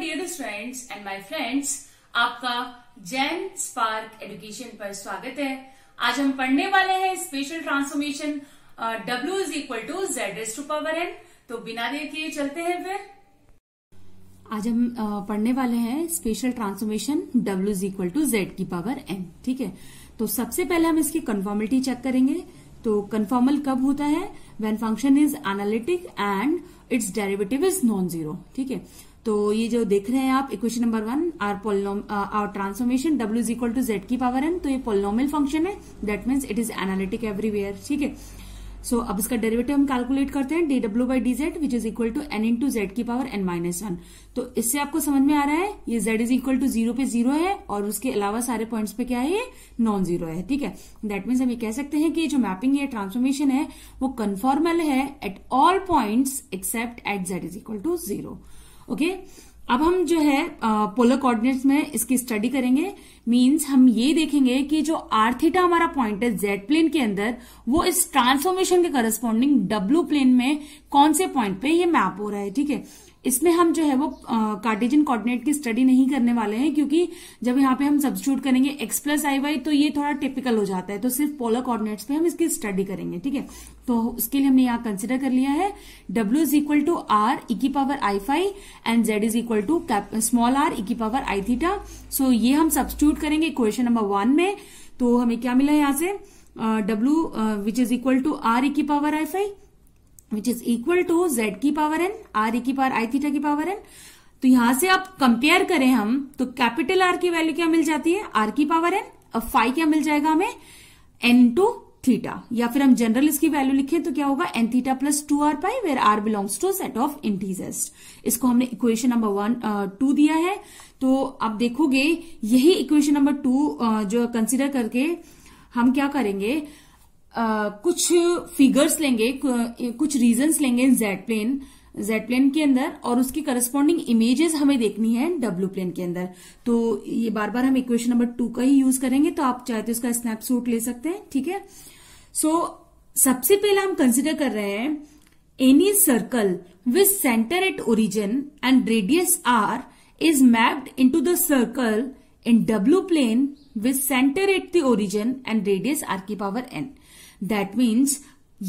dear students and my friends आपका Jain spark education पर स्वागत है आज हम पढ़ने वाले हैं स्पेशल ट्रांसफॉर्मेशन डब्ल्यू is equal to z S to power n तो बिना देर चलते हैं फिर आज हम पढ़ने वाले हैं स्पेशल ट्रांसफॉर्मेशन डब्ल्यू इज इक्वल टू जेड की पावर एन ठीक है तो सबसे पहले हम इसकी कन्फॉर्मिलिटी चेक करेंगे तो कन्फॉर्मल कब होता है when function is analytic and its derivative is non zero ठीक है तो ये जो देख रहे हैं आप equation number one or polynomial or transformation डब्ल्यू इज इक्वल टू जेड की पावर एन तो ये पोलोमल फंक्शन है that means it is analytic everywhere ठीक है सो अब इसका डेरिवेटिव हम कैलकुलेट करते हैं डी डब्ल्यू by d z which is equal to n into z की पावर एन माइनस वन तो इससे आपको समझ में आ रहा है ये z is equal to zero पे जीरो है और उसके अलावा सारे पॉइंट्स पे क्या है ये नॉन जीरो है ठीक है दैट मीन्स हम ये कह सकते हैं कि जो मैपिंग है ट्रांसफॉर्मेशन है वो कन्फॉर्मल है at all points except at z is equal to zero okay अब हम जो है पोलर कोऑर्डिनेट्स में इसकी स्टडी करेंगे मींस हम ये देखेंगे कि जो आर थीटा हमारा पॉइंट है जेड प्लेन के अंदर वो इस ट्रांसफॉर्मेशन के करस्पॉन्डिंग डब्ल्यू प्लेन में कौन से पॉइंट पे ये मैप हो रहा है ठीक है इसमें हम जो है वो कार्टेजियन कोऑर्डिनेट की स्टडी नहीं करने वाले हैं क्योंकि जब यहाँ पे हम सब्सिट्यूट करेंगे x प्लस आई वाई तो ये थोड़ा टिपिकल हो जाता है तो सिर्फ पोलर कोऑर्डिनेट्स पे हम इसकी स्टडी करेंगे ठीक है तो उसके लिए हमने यहाँ कंसिडर कर लिया है डब्ल्यू इज इक्वल टू आर इकी power i phi and z is equal to small r इकी पावर आई थीटा सो ये हम सब्सिट्यूट करेंगे क्वेश्चन नंबर वन में तो हमें क्या मिला यहाँ से डब्ल्यू which is equal to r इकी power i phi which is equal to z की पावर एन आर ई की पावर आई थीटा की पावर एन तो यहां से आप कंपेयर करें हम तो कैपिटल आर की वैल्यू क्या मिल जाती है आर की पावर एन अब फाइव क्या मिल जाएगा हमें एन टू थीटा या फिर हम जनरल इसकी वैल्यू लिखें तो क्या होगा n theta plus two r pi where r belongs to set of integers इसको हमने इक्वेशन नंबर वन टू दिया है तो आप देखोगे यही इक्वेशन नंबर टू जो कंसिडर करके हम क्या करेंगे कुछ फिगर्स लेंगे कुछ रीजन्स लेंगे जेड प्लेन जेड प्लेन के अंदर और उसकी करस्पॉन्डिंग इमेजेस हमें देखनी है डब्ल्यू प्लेन के अंदर तो ये बार बार हम इक्वेशन नंबर टू का ही यूज करेंगे तो आप चाहे तो स्नैप स्नैपशॉट ले सकते हैं ठीक है सो so, सबसे पहले हम कंसिडर कर रहे हैं any circle with centre at origin and radius r is mapped to the circle in डब्ल्यू plane with centre at the origin and radius r की पावर एन दैट मीन्स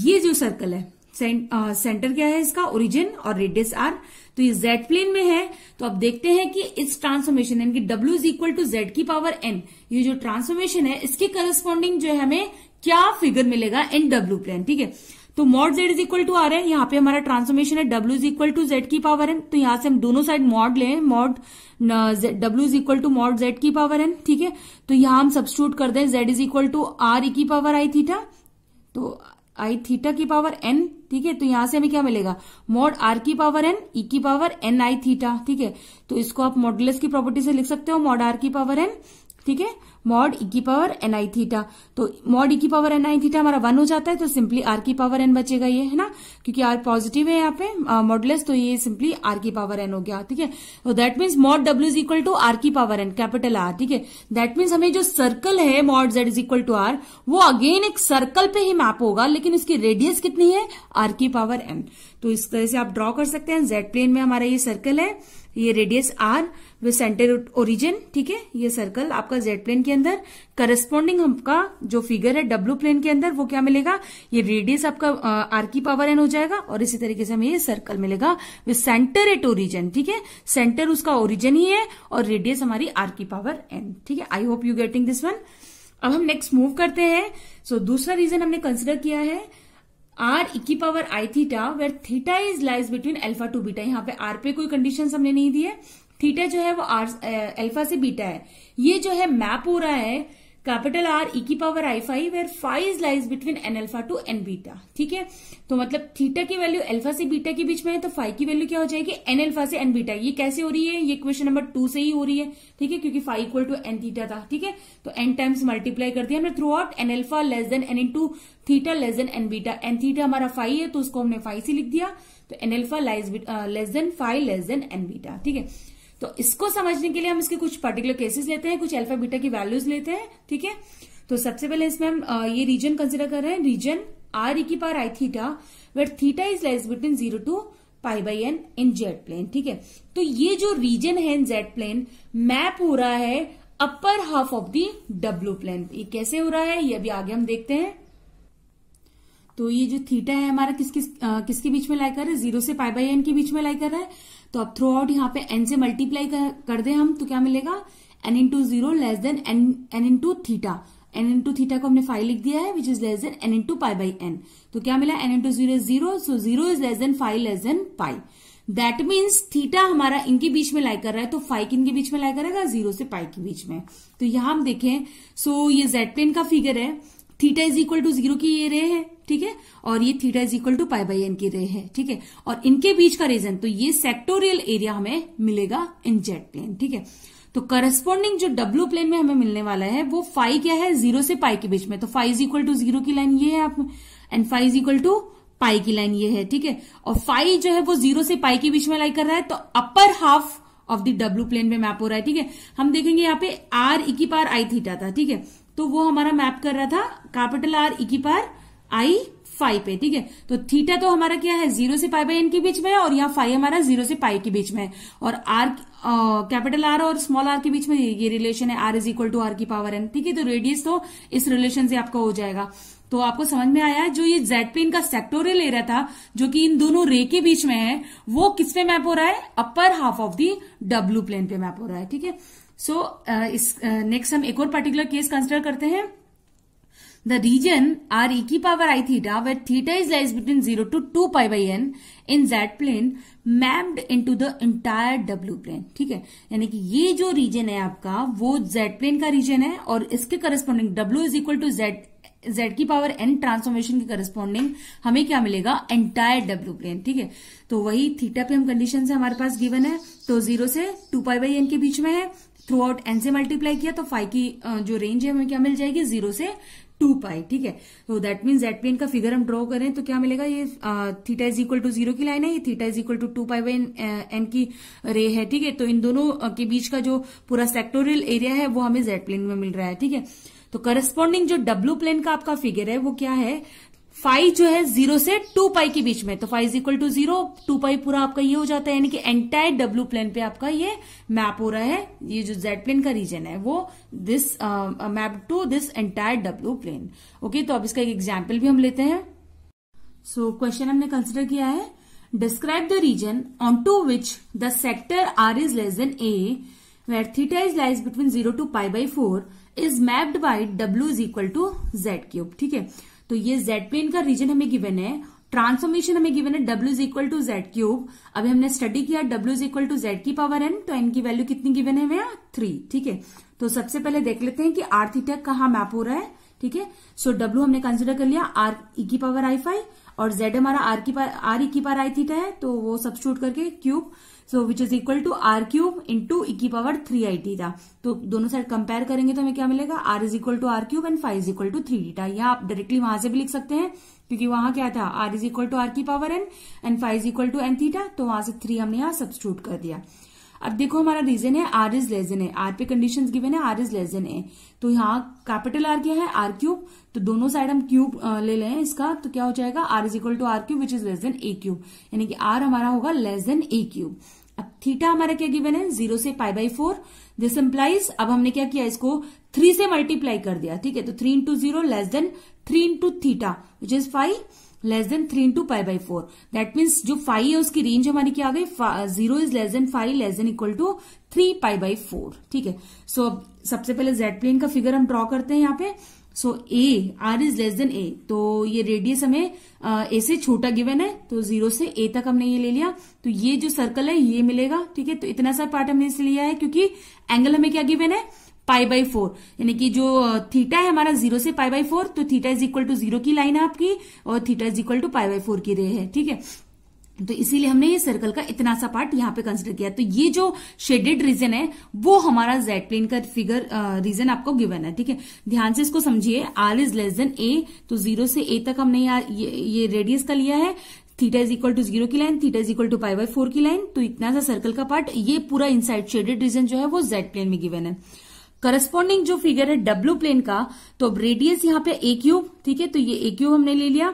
ये जो सर्कल है सेंटर क्या है इसका ओरिजिन और radius are तो ये जेड प्लेन में है तो अब देखते हैं कि इस ट्रांसफॉर्मेशन यानी कि डब्ल्यू इज इक्वल टू जेड की पावर एन ये जो ट्रांसफॉर्मेशन है इसके करस्पॉन्डिंग जो है हमें क्या फिगर मिलेगा इन डब्ल्यू प्लेन ठीक है तो mod z is equal to आ रहा है यहाँ पे हमारा ट्रांसफॉर्मेशन है डब्ल्यू इज इक्वल टू जेड की पावर एन तो यहाँ से हम दोनों साइड मॉड लें मॉड डब्ल्यू is equal to mod z की पावर एन ठीक है तो यहाँ हम सब्सिट्यूट कर दें z is equal to r e की पावर आई थीटा तो आई थीटा की पावर एन ठीक है तो यहां से हमें क्या मिलेगा मॉड आर की पावर एन ई की पावर एन आई थीटा ठीक है तो इसको आप मॉडुलस की प्रॉपर्टी से लिख सकते हो मॉड आर की पावर एन ठीक है मॉड ई e की पावर एन आई थीटा तो मॉड ई e की पावर एन आई थीटा हमारा वन हो जाता है तो सिंपली आर की पावर एन बचेगा ये है ना क्योंकि आर पॉजिटिव है यहाँ पे मॉडलेस तो ये सिंपली आर की पावर एन हो गया ठीक है तो दैट मीन्स मॉड डब्ल्यू इज इक्वल टू आर की पावर एन कैपिटल आर ठीक है दैट मीन्स हमें जो सर्कल है mod z is equal to r वो अगेन एक सर्कल पे ही मैप होगा लेकिन उसकी रेडियस कितनी है आर की पावर एन तो इस तरह से आप ड्रॉ कर सकते हैं जेड प्लेन में हमारा ये सर्कल है ये radius r with centre origin ठीक है ये सर्कल आपका जेड प्लेन के अंदर करस्पॉन्डिंग आपका जो फिगर है डब्ल्यू प्लेन के अंदर वो क्या मिलेगा ये रेडियस आपका आर की पावर एन हो जाएगा और इसी तरीके से हमें ये सर्कल मिलेगा विथ सेंटर एट ओरिजिन ठीक है सेंटर उसका ओरिजिन ही है और रेडियस हमारी आर की पावर एन ठीक है I hope you getting this one अब हम नेक्स्ट मूव करते हैं सो so, दूसरा रीजन हमने कंसिडर किया है आर इक्की power i theta where theta is lies between alpha to beta यहाँ पे आर पे कोई कंडीशन हमने नहीं दी है थीटा जो है वो आर अल्फा से बीटा है ये जो है मैप हो रहा है कैपिटल आर ई की power i phi where phi lies between n alpha to n beta ठीक है तो मतलब थीटा की वैल्यू एल्फा से बीटा के बीच में है तो फाइव की वैल्यू क्या हो जाएगी एन एल्फा से एन बीटा ये कैसे हो रही है ये क्वेश्चन नंबर टू से ही हो रही है ठीक है क्योंकि phi equal to n theta था ठीक है तो एन टाइम्स मल्टीप्लाई कर दिया हमने throughout n alpha less than n into theta less than n beta n theta हमारा फाइव है तो उसको हमने फाइव से लिख दिया तो n lies less than five less than n beta ठीक है तो इसको समझने के लिए हम इसके कुछ पर्टिकुलर केसेस लेते हैं कुछ अल्फा बीटा की वैल्यूज लेते हैं ठीक है तो सबसे पहले इसमें हम ये रीजन कंसिडर कर रहे हैं रीजन आर ई की power i theta where theta is lies between zero to pi by n in z plane ठीक है तो ये जो रीजन है इन जेड प्लेन मैप हो रहा है अपर हाफ ऑफ दी डब्ल्यू प्लेन ये कैसे हो रहा है ये अभी आगे हम देखते हैं तो ये जो थीटा है हमारा किस किस आ, किसके बीच में लाइक कर रहा है जीरो से पाई बाई एन के बीच में लाइक कर रहा है तो अब थ्रू आउट यहाँ पे एन से मल्टीप्लाई कर, कर दे हम तो क्या मिलेगा n into zero less than n n into theta n into theta को हमने फाइव लिख दिया है which is less than n into pi by n तो क्या मिला n into zero zero so zero is less than five less than pi that means theta हमारा इनके बीच में लाई कर रहा है तो फाइव किन के बीच में लाई करेगा जीरो से पाई के बीच में तो यहां हम देखें सो so ये जेड प्लेन का फिगर है theta is equal to zero की ये रे है ठीक है और ये theta is equal to pi by n की रे है ठीक है और इनके बीच का रीजन तो ये सेक्टोरियल एरिया हमें मिलेगा इन जेट प्लेन ठीक है तो करस्पॉन्डिंग जो डब्ल्यू प्लेन में हमें मिलने वाला है वो फाइव क्या है जीरो से पाई के बीच में तो phi is equal to zero की लाइन ये है आप and phi is equal to pi की लाइन ये है ठीक है और फाइव जो है वो जीरो से पाई के बीच में लाई कर रहा है तो अपर हाफ ऑफ द डब्ल्यू प्लेन में मैप हो रहा है ठीक है हम देखेंगे यहाँ पे आर इकी e पार आई थीटा था ठीक है तो वो हमारा मैप कर रहा था कैपिटल आर ई e की पार आई फाइव पे ठीक है तो थीटा तो हमारा क्या है जीरो से पाई बाई एन के बीच में है और यहाँ फाइव हमारा जीरो से पाई के बीच में है और आर कैपिटल आर और स्मॉल आर के बीच में ये रिलेशन है r is equal to r की पावर एन ठीक है तो रेडियस तो इस रिलेशन से आपका हो जाएगा तो आपको समझ में आया जो ये जेड पे इनका सेक्टोरियल एरिया था जो कि इन दोनों रे के बीच में है वो किस पे मैप हो रहा है अपर हाफ ऑफ दी डब्ल्यू प्लेन पे मैप हो रहा है ठीक है सो इस नेक्स्ट हम एक और पर्टिकुलर केस कंसिडर करते हैं द रीजन आर ई की power i theta where theta is lies between zero to two pi by n in z plane mapped into the entire डब्ल्यू प्लेन ठीक है यानी कि ये जो रीजन है आपका वो जेड प्लेन का रीजन है और इसके करस्पॉन्डिंग डब्ल्यू is equal to z z की पावर n ट्रांसफॉर्मेशन के करस्पॉन्डिंग हमें क्या मिलेगा एंटायर w प्लेन ठीक है तो वही थीटा पे हम कंडीशन से हमारे पास गिवन है तो जीरो से टू पाई बाई एन के बीच में है थ्रू आउट एन से मल्टीप्लाई किया तो फाइव की जो रेंज है हमें क्या मिल जाएगी जीरो से टू पाई ठीक है तो दैट मीन जेड प्लेन का फिगर हम ड्रॉ करें तो क्या मिलेगा ये theta is equal to zero की लाइन है ये theta is equal to two pi by n की रे है ठीक है तो इन दोनों के बीच का जो पूरा सेक्टोरियल एरिया है वो हमें जेड प्लेन में मिल रहा है ठीक है तो करस्पॉन्डिंग जो डब्ल्यू प्लेन का आपका फिगर है वो क्या है फाइव जो है जीरो से टू पाई के बीच में तो phi is equal to zero to pi पूरा आपका ये हो जाता है यानी कि एंटायर डब्ल्यू प्लेन पे आपका ये मैप हो रहा है ये जो जेड प्लेन का रीजन है वो this map to this entire डब्ल्यू प्लेन ओके तो अब इसका एक एग्जाम्पल भी हम लेते हैं सो so, क्वेश्चन हमने कंसिडर किया है describe the region on to which the sector r is less than a where theta is lies between zero to pi by four is mapped by डब्ल्यू is equal to z cube ठीक है तो ये z plane का region हमें given है transformation हमें given है डब्ल्यू is equal to z cube अभी हमने स्टडी किया डब्ल्यू इज इक्वल टू जेड की पावर एन तो एन की वैल्यू कितनी गिवन है भैया थ्री ठीक है तो सबसे पहले देख लेते हैं कि आर थीटा कहाँ मैप हो रहा है ठीक है सो डब्ल्यू हमने कंसिडर कर लिया आर ई e की पावर आई फाइव और जेड हमारा आर की आर ई e की पावर आई थीटा है तो वो सब्सिट्यूट करके cube so which is equal to r cube into e की पावर थ्री आई टीटा तो दोनों साइड कंपेयर करेंगे तो हमें क्या मिलेगा r is equal to r cube and phi is equal to three theta यहाँ आप डायरेक्टली वहां से भी लिख सकते हैं क्योंकि वहां क्या था r is equal to r की power n and phi is equal to n theta तो वहां से थ्री हमने यहाँ सब्सिट्यूट कर दिया अब देखो हमारा रीजन है r is less than a r पे कंडीशन गिवेन है r is less than a तो यहाँ कैपिटल आर क्या है आर क्यूब तो दोनों साइड हम क्यूब ले लें इसका तो क्या हो जाएगा r is equal to r cube which is less than a cube यानी कि आर हमारा होगा लेस देन ए क्यूब अब थीटा हमारा क्या गिवन है जीरो से pi by four this implies अब हमने क्या किया इसको थ्री से मल्टीप्लाई कर दिया ठीक है तो three into zero less than three into theta which is five less than three into pi by four that means जो फाइव है उसकी रेंज हमारी क्या आ गई zero is less than five less than equal to three pi by four ठीक है so अब सबसे पहले जेड प्लेन का फिगर हम ड्रॉ करते हैं यहाँ पे so a r is less than a तो ये रेडियस हमें ए uh, से छोटा गिवन है तो जीरो से ए तक हमने ये ले लिया तो ये जो सर्कल है ये मिलेगा ठीक है तो इतना सा पार्ट हमने इसे लिया है क्योंकि एंगल हमें क्या गिवन है पाई बाई फोर यानी कि जो थीटा है हमारा जीरो से पाई बाई फोर तो theta is equal to zero की लाइन है आपकी और theta is equal to pi by four की रे है ठीक है तो इसीलिए हमने ये सर्कल का इतना सा पार्ट यहाँ पे कंसिडर किया तो ये जो शेडेड रीजन है वो हमारा जेड प्लेन का फिगर रीजन आपको गिवन है ठीक है ध्यान से इसको समझिए r is less than a तो जीरो से ए तक हमने यार ये, ये रेडियस का लिया है theta is equal to zero की line theta is equal to pi by four की लाइन तो इतना सा सर्कल का पार्ट ये पूरा इनसाइड शेडेड रीजन जो है वो जेड प्लेन में गिवन है करस्पॉन्डिंग जो फिगर है डब्ल्यू प्लेन का तो अब रेडियस यहाँ पे ए क्यूब ठीक है तो ये ए क्यूब हमने ले लिया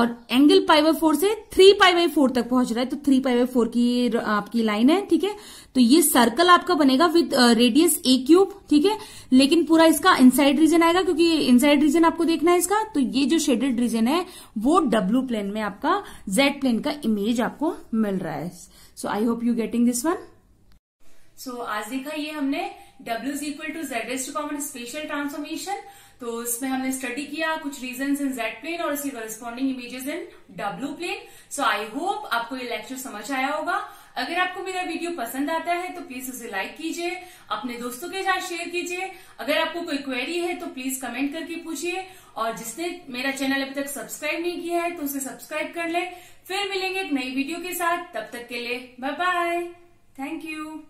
और एंगल पाई बाय फोर से थ्री पाई बाय फोर तक पहुंच रहा है तो थ्री पाई बाय फोर की आपकी लाइन है ठीक है तो ये सर्कल आपका बनेगा विद रेडियस ए क्यूब ठीक है लेकिन पूरा इसका इनसाइड रीजन आएगा क्योंकि इनसाइड रीजन आपको देखना है इसका तो ये जो शेडेड रीजन है वो डब्ल्यू प्लेन में आपका जेड प्लेन का इमेज आपको मिल रहा है so I hope you getting this one so आज देखा ये हमने डब्ल्यू is equal to z S two common special transformation तो इसमें हमने स्टडी किया कुछ रीजन इन जेड प्लेन और इसकी करस्पॉन्डिंग इमेजेस इन डब्ल्यू प्लेन सो आई होप आपको ये लेक्चर समझ आया होगा अगर आपको मेरा वीडियो पसंद आता है तो प्लीज उसे लाइक कीजिए अपने दोस्तों के साथ शेयर कीजिए अगर आपको कोई क्वेरी है तो प्लीज कमेंट करके पूछिए और जिसने मेरा चैनल अभी तक सब्सक्राइब नहीं किया है तो उसे सब्सक्राइब कर ले फिर मिलेंगे एक नई वीडियो के साथ तब तक के लिए बाय बाय थैंक यू